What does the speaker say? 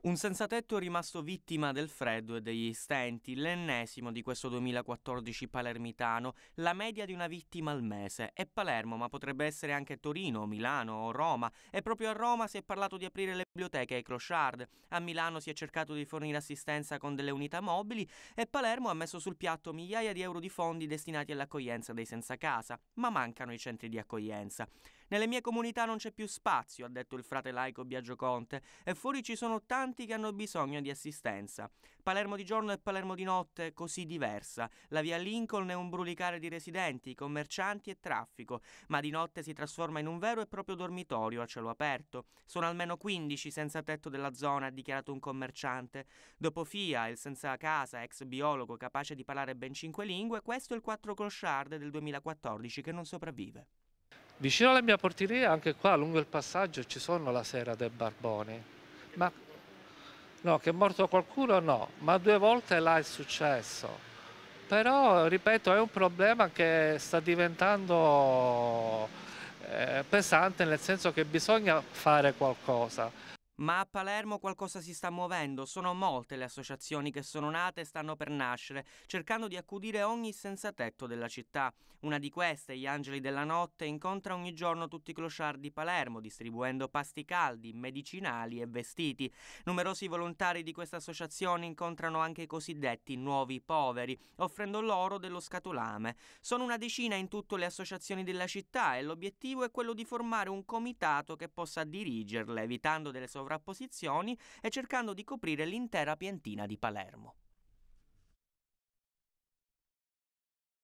Un senzatetto è rimasto vittima del freddo e degli stenti, l'ennesimo di questo 2014 palermitano, la media di una vittima al mese. È Palermo, ma potrebbe essere anche Torino, Milano o Roma. E proprio a Roma si è parlato di aprire le biblioteche ai clochard, a Milano si è cercato di fornire assistenza con delle unità mobili e Palermo ha messo sul piatto migliaia di euro di fondi destinati all'accoglienza dei senza casa, ma mancano i centri di accoglienza. Nelle mie comunità non c'è più spazio, ha detto il frate laico Biagio Conte, e fuori ci sono tanti che hanno bisogno di assistenza. Palermo di giorno e Palermo di notte così diversa. La via Lincoln è un brulicare di residenti, commercianti e traffico, ma di notte si trasforma in un vero e proprio dormitorio a cielo aperto. Sono almeno 15 senza tetto della zona, ha dichiarato un commerciante. Dopo Fia, il senza casa, ex biologo capace di parlare ben cinque lingue, questo è il 4 clochard del 2014 che non sopravvive. Vicino alla mia portiera, anche qua lungo il passaggio, ci sono la sera dei barboni. Ma no, che è morto qualcuno no, ma due volte là è successo. Però, ripeto, è un problema che sta diventando eh, pesante nel senso che bisogna fare qualcosa. Ma a Palermo qualcosa si sta muovendo, sono molte le associazioni che sono nate e stanno per nascere, cercando di accudire ogni senza tetto della città. Una di queste, gli Angeli della Notte, incontra ogni giorno tutti i clochard di Palermo, distribuendo pasti caldi, medicinali e vestiti. Numerosi volontari di questa associazione incontrano anche i cosiddetti nuovi poveri, offrendo loro dello scatolame. Sono una decina in tutto le associazioni della città e l'obiettivo è quello di formare un comitato che possa dirigerle, evitando delle sovrapposizioni sovrapposizioni e cercando di coprire l'intera piantina di Palermo.